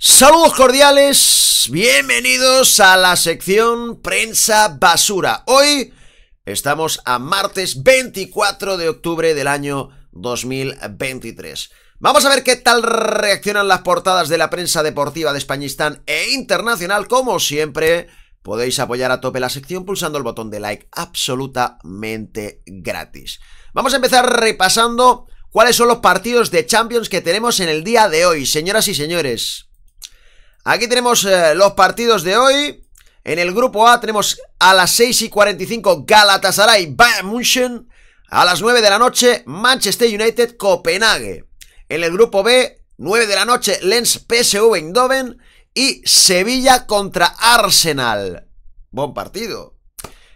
Saludos cordiales, bienvenidos a la sección Prensa Basura. Hoy estamos a martes 24 de octubre del año 2023. Vamos a ver qué tal reaccionan las portadas de la prensa deportiva de Españistán e internacional. Como siempre, podéis apoyar a tope la sección pulsando el botón de like absolutamente gratis. Vamos a empezar repasando cuáles son los partidos de Champions que tenemos en el día de hoy, señoras y señores. Aquí tenemos eh, los partidos de hoy. En el grupo A tenemos a las 6 y 45 Galatasaray Bayern A las 9 de la noche Manchester United Copenhague. En el grupo B, 9 de la noche Lens PSV Eindhoven y Sevilla contra Arsenal. Buen partido.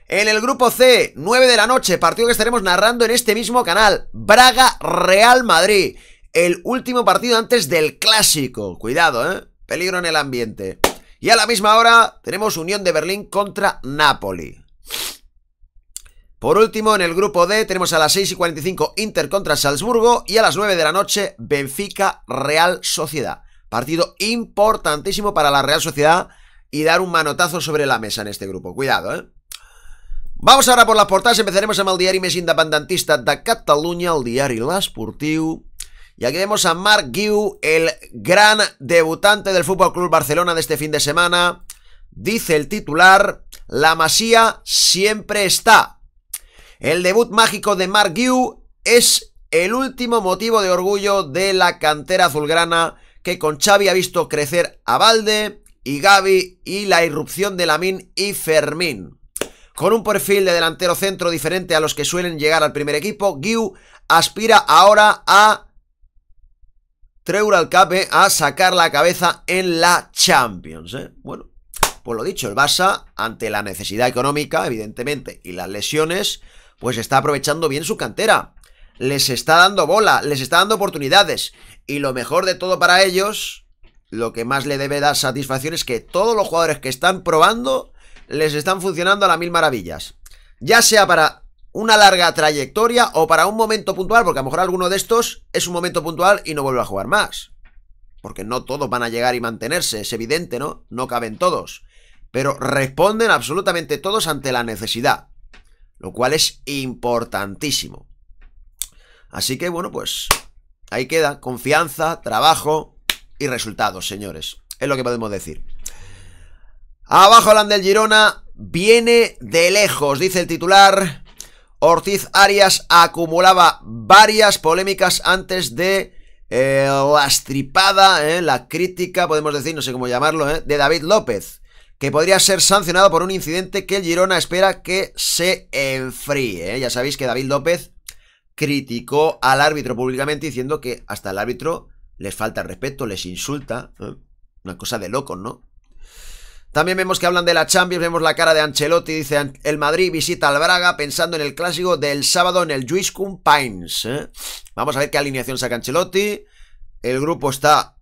En el grupo C, 9 de la noche, partido que estaremos narrando en este mismo canal, Braga Real Madrid. El último partido antes del clásico. Cuidado, ¿eh? peligro en el ambiente. Y a la misma hora tenemos Unión de Berlín contra Napoli. Por último, en el grupo D tenemos a las 6 y 45 Inter contra Salzburgo y a las 9 de la noche Benfica Real Sociedad. Partido importantísimo para la Real Sociedad y dar un manotazo sobre la mesa en este grupo. Cuidado, ¿eh? Vamos ahora por las portadas. Empezaremos en el diario mes independentista de Cataluña. el diario Las Purtiu. Y aquí vemos a Marc Guiu, el gran debutante del FC Club Barcelona de este fin de semana. Dice el titular: La Masía siempre está. El debut mágico de Marc Guiu es el último motivo de orgullo de la cantera azulgrana que con Xavi ha visto crecer a Valde y Gaby y la irrupción de Lamín y Fermín. Con un perfil de delantero centro diferente a los que suelen llegar al primer equipo, Guiu aspira ahora a al Cape eh, a sacar la cabeza en la Champions. Eh. Bueno, pues lo dicho, el Barça, ante la necesidad económica, evidentemente, y las lesiones, pues está aprovechando bien su cantera. Les está dando bola, les está dando oportunidades. Y lo mejor de todo para ellos, lo que más le debe dar satisfacción es que todos los jugadores que están probando les están funcionando a las mil maravillas. Ya sea para una larga trayectoria o para un momento puntual, porque a lo mejor alguno de estos es un momento puntual y no vuelve a jugar más. Porque no todos van a llegar y mantenerse, es evidente, ¿no? No caben todos. Pero responden absolutamente todos ante la necesidad, lo cual es importantísimo. Así que bueno, pues ahí queda confianza, trabajo y resultados, señores. Es lo que podemos decir. Abajo, Landel Girona viene de lejos, dice el titular. Ortiz Arias acumulaba varias polémicas antes de eh, la estripada, eh, la crítica, podemos decir, no sé cómo llamarlo, eh, de David López, que podría ser sancionado por un incidente que el Girona espera que se enfríe. Ya sabéis que David López criticó al árbitro públicamente diciendo que hasta el árbitro les falta respeto, les insulta. Una cosa de locos, ¿no? También vemos que hablan de la Champions, vemos la cara de Ancelotti, dice el Madrid visita al Braga pensando en el clásico del sábado en el Juiz Pines. ¿eh? Vamos a ver qué alineación saca Ancelotti. El grupo está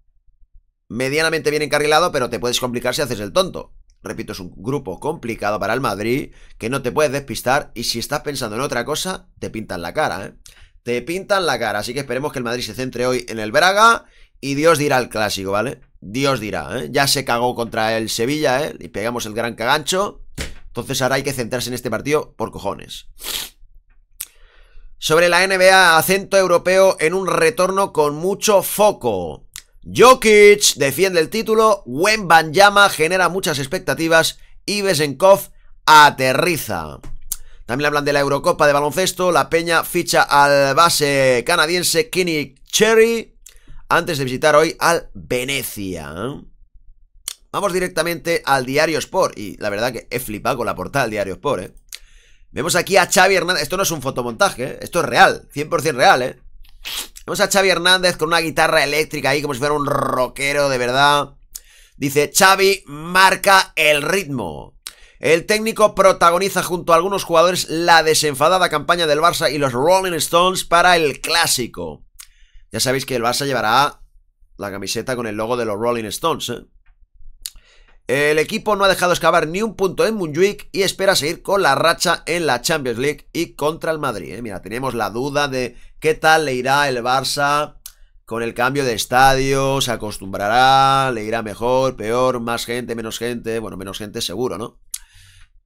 medianamente bien encarrilado, pero te puedes complicar si haces el tonto. Repito, es un grupo complicado para el Madrid, que no te puedes despistar y si estás pensando en otra cosa, te pintan la cara. ¿eh? Te pintan la cara, así que esperemos que el Madrid se centre hoy en el Braga y Dios dirá el clásico, ¿vale? Dios dirá, ¿eh? Ya se cagó contra el Sevilla, ¿eh? Y pegamos el gran cagancho. Entonces ahora hay que centrarse en este partido por cojones. Sobre la NBA, acento europeo en un retorno con mucho foco. Jokic defiende el título, Wembanyama genera muchas expectativas y Besenkov aterriza. También hablan de la Eurocopa de baloncesto, la Peña ficha al base canadiense Kenny Cherry antes de visitar hoy al Venecia. ¿eh? Vamos directamente al Diario Sport. Y la verdad que he flipado con la portada del Diario Sport, ¿eh? Vemos aquí a Xavi Hernández. Esto no es un fotomontaje, ¿eh? esto es real, 100% real, ¿eh? Vemos a Xavi Hernández con una guitarra eléctrica ahí, como si fuera un rockero de verdad. Dice, Xavi marca el ritmo. El técnico protagoniza junto a algunos jugadores la desenfadada campaña del Barça y los Rolling Stones para el clásico. Ya sabéis que el Barça llevará la camiseta con el logo de los Rolling Stones. ¿eh? El equipo no ha dejado excavar ni un punto en Munjuic y espera seguir con la racha en la Champions League y contra el Madrid. ¿eh? Mira, tenemos la duda de qué tal le irá el Barça con el cambio de estadio, se acostumbrará, le irá mejor, peor, más gente, menos gente, bueno, menos gente seguro, ¿no?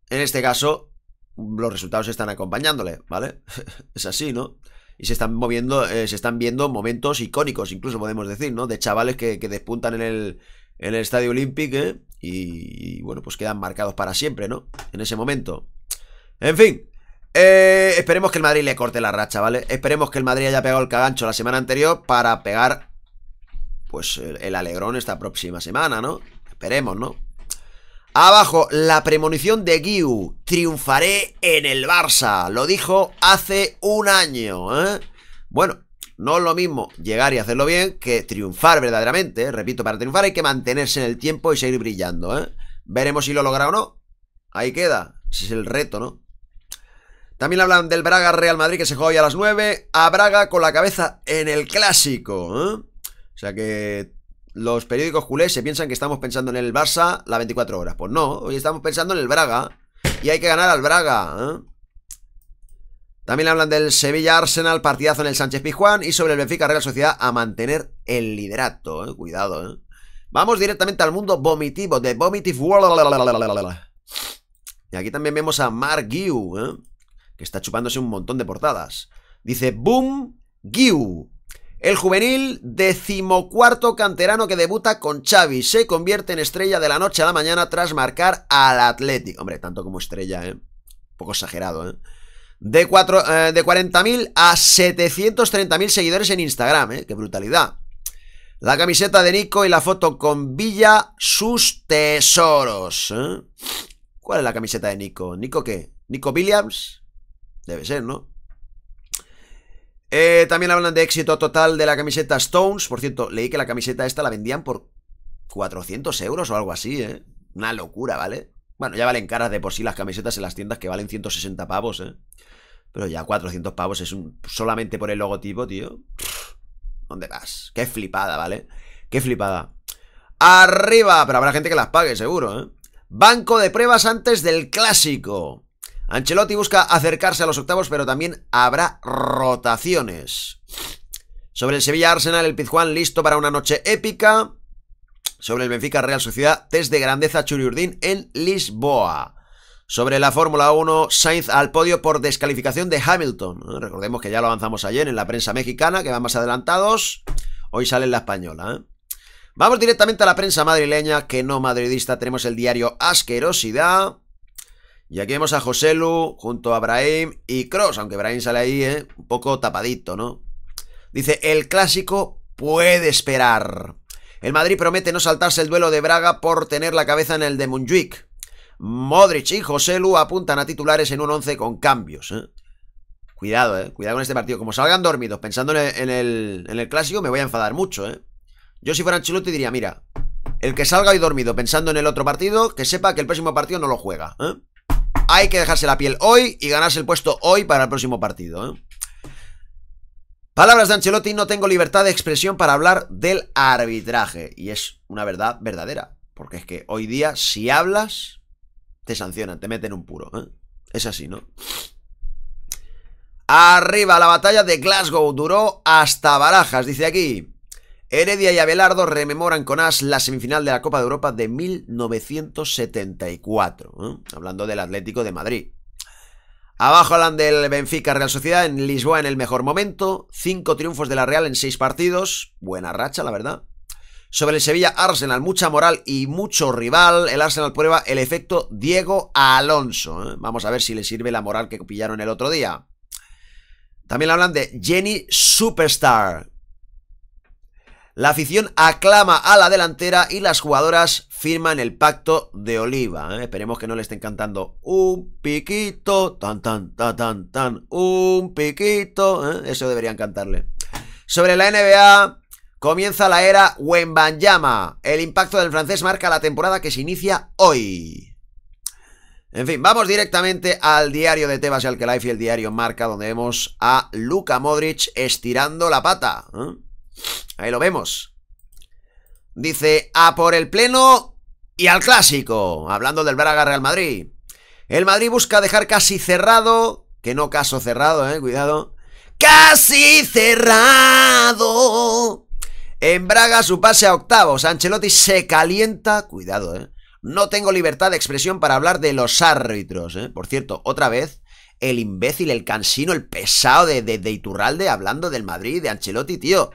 En este caso, los resultados están acompañándole, ¿vale? es así, ¿no? y se están moviendo, eh, se están viendo momentos icónicos, incluso podemos decir, ¿no? De chavales que, despuntan en el, en el Estadio Olímpico ¿eh? y, bueno, pues quedan marcados para siempre, ¿no? En ese momento. En fin. Eh, esperemos que el Madrid le corte la racha, ¿vale? Esperemos que el Madrid haya pegado el cagancho la semana anterior para pegar, pues, el alegrón esta próxima semana, ¿no? Esperemos, ¿no? Abajo, la premonición de Guiu. Triunfaré en el Barça. Lo dijo hace un año. ¿eh? Bueno, no es lo mismo llegar y hacerlo bien que triunfar verdaderamente. Repito, para triunfar hay que mantenerse en el tiempo y seguir brillando. ¿eh? Veremos si lo logra o no. Ahí queda. Ese es el reto, ¿no? También hablan del Braga Real Madrid que se juega hoy a las 9. A Braga con la cabeza en el clásico. ¿eh? O sea que los periódicos culés se piensan que estamos pensando en el Barça La 24 horas. Pues no, hoy estamos pensando en el Braga. Y hay que ganar al Braga. ¿eh? También hablan del Sevilla-Arsenal, partidazo en el Sánchez-Pizjuán y sobre el Benfica-Real Sociedad a mantener el liderato. ¿eh? Cuidado, ¿eh? Vamos directamente al mundo vomitivo de Vomitive World. Y aquí también vemos a Mark Giu, que está chupándose un montón de portadas. Dice, boom, Giu. El juvenil decimocuarto canterano que debuta con Xavi se convierte en estrella de la noche a la mañana tras marcar al Atlético. Hombre, tanto como estrella, ¿eh? Un poco exagerado, ¿eh? De, eh, de 40.000 a 730.000 seguidores en Instagram, ¿eh? ¡Qué brutalidad! La camiseta de Nico y la foto con Villa, sus tesoros. ¿eh? ¿Cuál es la camiseta de Nico? ¿Nico qué? ¿Nico Williams? Debe ser, ¿no? Eh, también hablan de éxito total de la camiseta Stones. Por cierto, leí que la camiseta esta la vendían por 400 euros o algo así, ¿eh? Una locura, ¿vale? Bueno, ya valen caras de por sí las camisetas en las tiendas que valen 160 pavos, ¿eh? Pero ya 400 pavos es un... solamente por el logotipo, tío. ¿Dónde vas? Qué flipada, ¿vale? Qué flipada. Arriba, pero habrá gente que las pague, seguro, ¿eh? Banco de pruebas antes del clásico. Ancelotti busca acercarse a los octavos, pero también habrá rotaciones. Sobre el Sevilla Arsenal, el Pizjuán listo para una noche épica. Sobre el Benfica Real Sociedad, test de grandeza Churiurdín en Lisboa. Sobre la Fórmula 1, Sainz al podio por descalificación de Hamilton. Recordemos que ya lo avanzamos ayer en la prensa mexicana, que van más adelantados. Hoy sale en la española. ¿eh? Vamos directamente a la prensa madrileña, que no madridista. Tenemos el diario Asquerosidad. Y aquí vemos a Joselu junto a Brahim y Cross, aunque Brahim sale ahí, ¿eh? Un poco tapadito, ¿no? Dice, el clásico puede esperar. El Madrid promete no saltarse el duelo de Braga por tener la cabeza en el de Munjuic. Modric y Joselu apuntan a titulares en un 11 con cambios. ¿eh? Cuidado, ¿eh? Cuidado con este partido. Como salgan dormidos pensando en el, clásico, me voy a enfadar mucho, ¿eh? Yo si fuera Ancelotti diría, mira, el que salga hoy dormido pensando en el otro partido, que sepa que el próximo partido no lo juega, ¿eh? Hay que dejarse la piel hoy y ganarse el puesto hoy para el próximo partido. ¿eh? Palabras de Ancelotti, no tengo libertad de expresión para hablar del arbitraje. Y es una verdad verdadera. Porque es que hoy día, si hablas, te sancionan, te meten un puro. ¿eh? Es así, ¿no? Arriba, la batalla de Glasgow duró hasta barajas, dice aquí. Heredia y Abelardo rememoran con As la semifinal de la Copa de Europa de 1974, ¿eh? hablando del Atlético de Madrid. Abajo hablan del Benfica Real Sociedad en Lisboa en el mejor momento, cinco triunfos de la Real en seis partidos, buena racha la verdad. Sobre el Sevilla Arsenal, mucha moral y mucho rival, el Arsenal prueba el efecto Diego Alonso. ¿eh? Vamos a ver si le sirve la moral que pillaron el otro día. También hablan de Jenny Superstar, la afición aclama a la delantera y las jugadoras firman el pacto de oliva. ¿eh? Esperemos que no le estén cantando un piquito, tan, tan, tan, tan, tan, un piquito. ¿eh? Eso deberían cantarle. Sobre la NBA, comienza la era Wembanyama. El impacto del francés marca la temporada que se inicia hoy. En fin, vamos directamente al diario de Tebas y Life y el diario Marca, donde vemos a Luka Modric estirando la pata. ¿eh? Ahí lo vemos. Dice, a por el pleno y al clásico. Hablando del Braga Real Madrid. El Madrid busca dejar casi cerrado. Que no caso cerrado, eh, cuidado. Casi cerrado. En Braga su pase a octavos. Ancelotti se calienta. Cuidado, eh. No tengo libertad de expresión para hablar de los árbitros. ¿eh? Por cierto, otra vez, el imbécil, el cansino, el pesado de, de Iturralde hablando del Madrid, de Ancelotti, tío.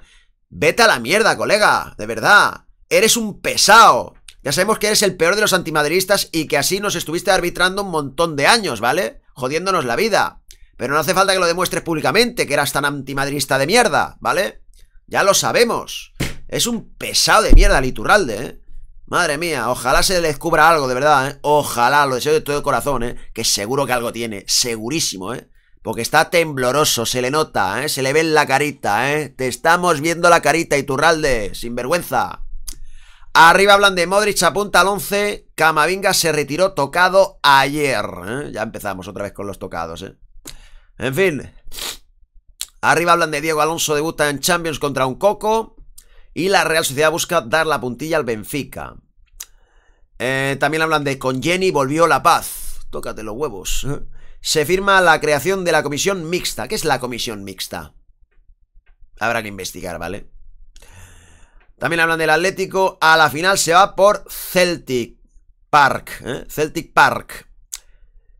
Vete a la mierda, colega, de verdad. Eres un pesado. Ya sabemos que eres el peor de los antimadridistas y que así nos estuviste arbitrando un montón de años, ¿vale? Jodiéndonos la vida. Pero no hace falta que lo demuestres públicamente, que eras tan antimadridista de mierda, ¿vale? Ya lo sabemos. Es un pesado de mierda Liturralde, ¿eh? Madre mía, ojalá se le descubra algo, de verdad, ¿eh? Ojalá, lo deseo de todo corazón, ¿eh? Que seguro que algo tiene, segurísimo, ¿eh? Porque está tembloroso, se le nota, ¿eh? Se le ve en la carita, ¿eh? Te estamos viendo la carita, Iturralde, sin vergüenza. Arriba hablan de Modric, apunta al 11. Camavinga se retiró tocado ayer. ¿eh? Ya empezamos otra vez con los tocados, ¿eh? En fin. Arriba hablan de Diego Alonso, debuta en Champions contra un coco. Y la Real Sociedad busca dar la puntilla al Benfica. Eh, también hablan de con Jenny volvió la paz. Tócate los huevos se firma la creación de la comisión mixta. ¿Qué es la comisión mixta? Habrá que investigar, ¿vale? También hablan del Atlético. A la final se va por Celtic Park. ¿eh? Celtic Park.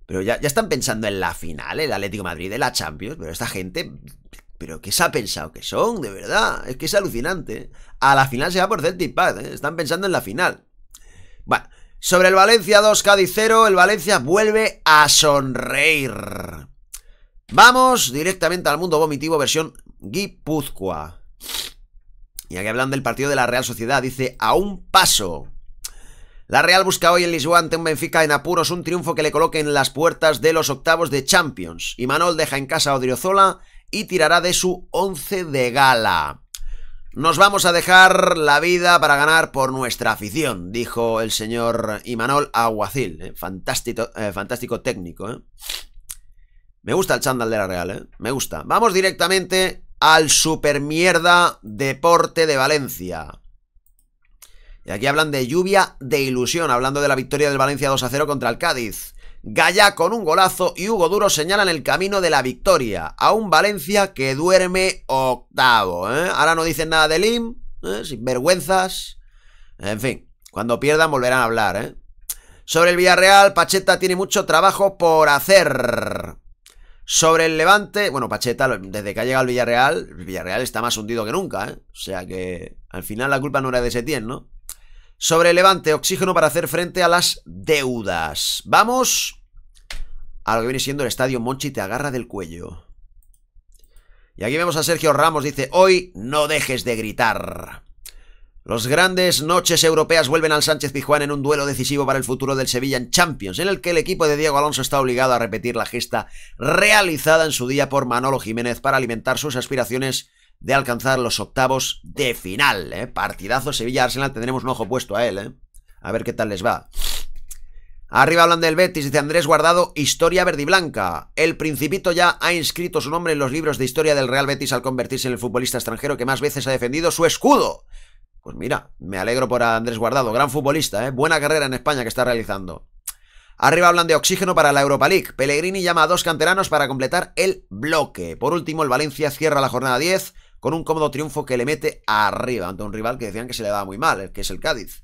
Pero ya, ya, están pensando en la final, ¿eh? el Atlético Madrid, de la Champions. Pero esta gente. ¿Pero qué se ha pensado que son? De verdad. Es que es alucinante. ¿eh? A la final se va por Celtic Park. Están pensando en la final. Sobre el Valencia 2, Cádiz 0, el Valencia vuelve a sonreír. Vamos directamente al mundo vomitivo versión Guipúzcoa. Y aquí hablan del partido de la Real Sociedad, dice a un paso. La Real busca hoy en Lisboa ante un Benfica en apuros un triunfo que le coloque en las puertas de los octavos de Champions. Y Manol deja en casa a Odriozola y tirará de su once de gala. Nos vamos a dejar la vida para ganar por nuestra afición, dijo el señor Imanol Aguacil. Eh, eh, fantástico, técnico. Eh. Me gusta el chándal de la Real, me gusta. Vamos directamente al Supermierda Deporte de Valencia. Y aquí hablan de lluvia de ilusión, hablando de la victoria del Valencia 2 a 0 contra el Cádiz. Gaya con un golazo y Hugo Duro señalan el camino de la victoria. A un Valencia que duerme octavo. ¿eh? Ahora no dicen nada de Lim, ¿eh? sin vergüenzas. En fin, cuando pierdan volverán a hablar. ¿eh? Sobre el Villarreal, Pacheta tiene mucho trabajo por hacer. Sobre el Levante, bueno, Pacheta, desde que ha llegado al Villarreal, el Villarreal está más hundido que nunca. ¿eh? O sea que al final la culpa no era de Setién, ¿no? sobre Levante, oxígeno para hacer frente a las deudas. Vamos a lo que viene siendo el estadio Monchi te agarra del cuello. Y aquí vemos a Sergio Ramos, dice, hoy no dejes de gritar. Los grandes noches europeas vuelven al Sánchez Pijuán en un duelo decisivo para el futuro del Sevilla en Champions, en el que el equipo de Diego Alonso está obligado a repetir la gesta realizada en su día por Manolo Jiménez para alimentar sus aspiraciones de alcanzar los octavos de final. ¿eh? Partidazo Sevilla-Arsenal, tendremos un ojo puesto a él. ¿eh? A ver qué tal les va. Arriba hablan del Betis, dice Andrés Guardado, historia verdiblanca. El Principito ya ha inscrito su nombre en los libros de historia del Real Betis al convertirse en el futbolista extranjero que más veces ha defendido su escudo. Pues mira, me alegro por Andrés Guardado, gran futbolista, ¿eh? buena carrera en España que está realizando. Arriba hablan de oxígeno para la Europa League. Pellegrini llama a dos canteranos para completar el bloque. Por último, el Valencia cierra la jornada 10 con un cómodo triunfo que le mete arriba ante un rival que decían que se le daba muy mal, el que es el Cádiz.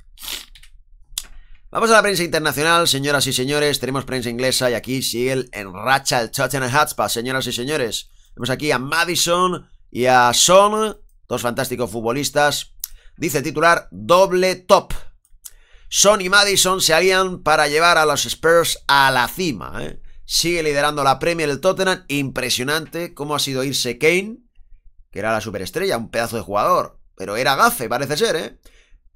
Vamos a la prensa internacional, señoras y señores, tenemos prensa inglesa y aquí sigue el en racha el Tottenham Hotspur, señoras y señores. Vemos aquí a Madison y a Son, dos fantásticos futbolistas. Dice titular, doble top. Son y Madison se alían para llevar a los Spurs a la cima. ¿eh? Sigue liderando la Premier del Tottenham. Impresionante cómo ha sido irse Kane que era la superestrella, un pedazo de jugador. Pero era gafe, parece ser, ¿eh?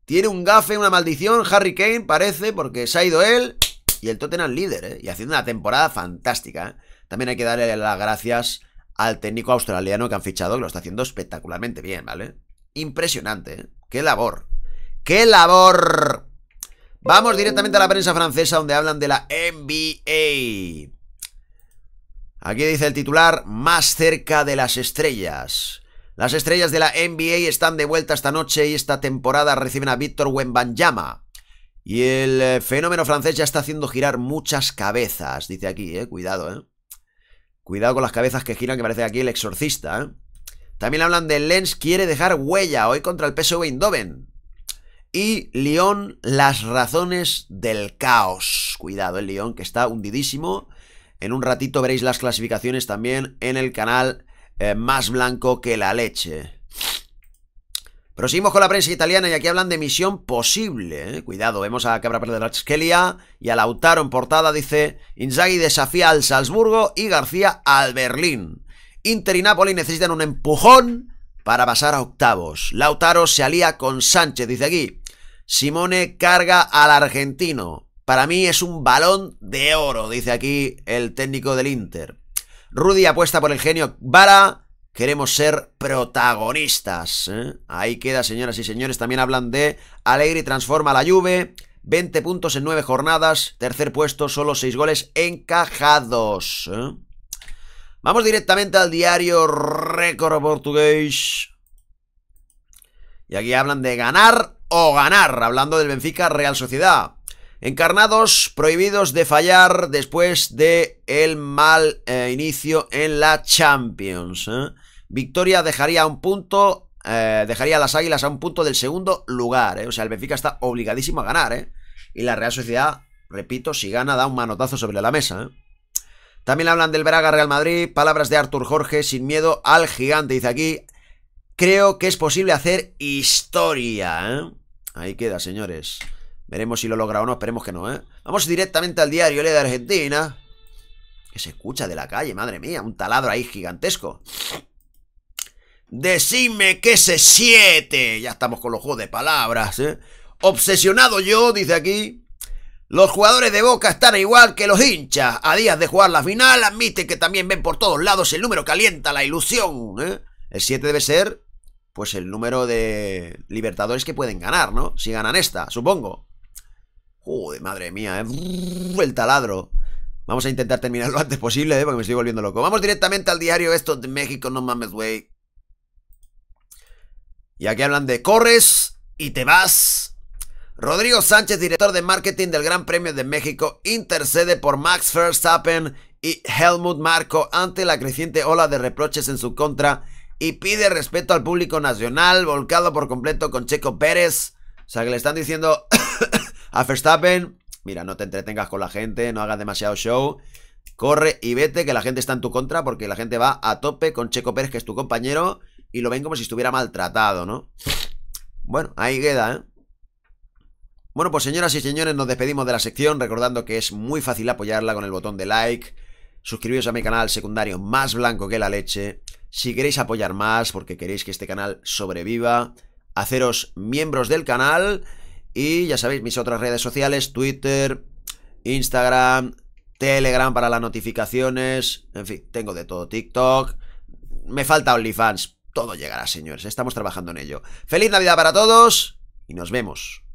Tiene un gafe, una maldición, Harry Kane, parece, porque se ha ido él y el Tottenham líder, ¿eh? Y haciendo una temporada fantástica. ¿eh? También hay que darle las gracias al técnico australiano que han fichado, que lo está haciendo espectacularmente bien, ¿vale? Impresionante, ¿eh? ¡Qué labor! ¡Qué labor! Vamos directamente a la prensa francesa donde hablan de la NBA. Aquí dice el titular, más cerca de las estrellas. Las estrellas de la NBA están de vuelta esta noche y esta temporada reciben a Víctor Wembanyama. Y el eh, fenómeno francés ya está haciendo girar muchas cabezas, dice aquí, eh, cuidado, eh. Cuidado con las cabezas que giran, que parece aquí el exorcista, eh. También hablan de Lens quiere dejar huella hoy contra el PSV Eindhoven. Y Lyon, las razones del caos. Cuidado, el eh, Lyon que está hundidísimo. En un ratito veréis las clasificaciones también en el canal más blanco que la leche. Proseguimos con la prensa italiana y aquí hablan de misión posible. ¿eh? Cuidado, vemos a Cabra de la Schelia y a Lautaro en portada. Dice: Inzaghi desafía al Salzburgo y García al Berlín. Inter y Napoli necesitan un empujón para pasar a octavos. Lautaro se alía con Sánchez, dice aquí. Simone carga al argentino. Para mí es un balón de oro, dice aquí el técnico del Inter. Rudy apuesta por el genio Vara. Queremos ser protagonistas. ¿eh? Ahí queda, señoras y señores. También hablan de Alegre transforma la lluvia. 20 puntos en 9 jornadas. Tercer puesto, solo 6 goles encajados. ¿eh? Vamos directamente al diario Récord Portugués. Y aquí hablan de ganar o ganar. Hablando del Benfica Real Sociedad. Encarnados, prohibidos de fallar después de el mal eh, inicio en la Champions. ¿eh? Victoria dejaría un punto, eh, dejaría a las Águilas a un punto del segundo lugar. O sea, el Benfica está obligadísimo a ganar. Y la Real Sociedad, repito, si gana da un manotazo sobre la mesa. También hablan del Braga Real Madrid, palabras de Artur Jorge, sin miedo al gigante, dice aquí. Creo que es posible hacer historia. Ahí queda, señores. Veremos si lo logra o no, esperemos que no, ¿eh? Vamos directamente al diario Le ¿eh? de Argentina. Que se escucha de la calle, madre mía, un taladro ahí gigantesco. Decime que ese 7 Ya estamos con los juegos de palabras, ¿eh? Obsesionado yo, dice aquí. Los jugadores de Boca están igual que los hinchas. A días de jugar la final, admiten que también ven por todos lados el número calienta la ilusión. ¿eh? El 7 debe ser, pues, el número de Libertadores que pueden ganar, ¿no? Si ganan esta, supongo de madre mía, ¿eh? El taladro. Vamos a intentar terminarlo antes posible, ¿eh? Porque me estoy volviendo loco. Vamos directamente al diario esto de México, no mames, güey. Y aquí hablan de corres y te vas. Rodrigo Sánchez, director de marketing del Gran Premio de México, intercede por Max Verstappen y Helmut Marco ante la creciente ola de reproches en su contra y pide respeto al público nacional, volcado por completo con Checo Pérez. O sea, que le están diciendo A Verstappen, mira, no te entretengas con la gente, no hagas demasiado show. Corre y vete, que la gente está en tu contra, porque la gente va a tope con Checo Pérez, que es tu compañero, y lo ven como si estuviera maltratado, ¿no? Bueno, ahí queda, ¿eh? Bueno, pues señoras y señores, nos despedimos de la sección recordando que es muy fácil apoyarla con el botón de like, suscribiros a mi canal secundario más blanco que la leche, si queréis apoyar más porque queréis que este canal sobreviva, haceros miembros del canal y ya sabéis, mis otras redes sociales, Twitter, Instagram, Telegram para las notificaciones, en fin, tengo de todo, TikTok. Me falta OnlyFans. Todo llegará, señores. Estamos trabajando en ello. Feliz Navidad para todos y nos vemos.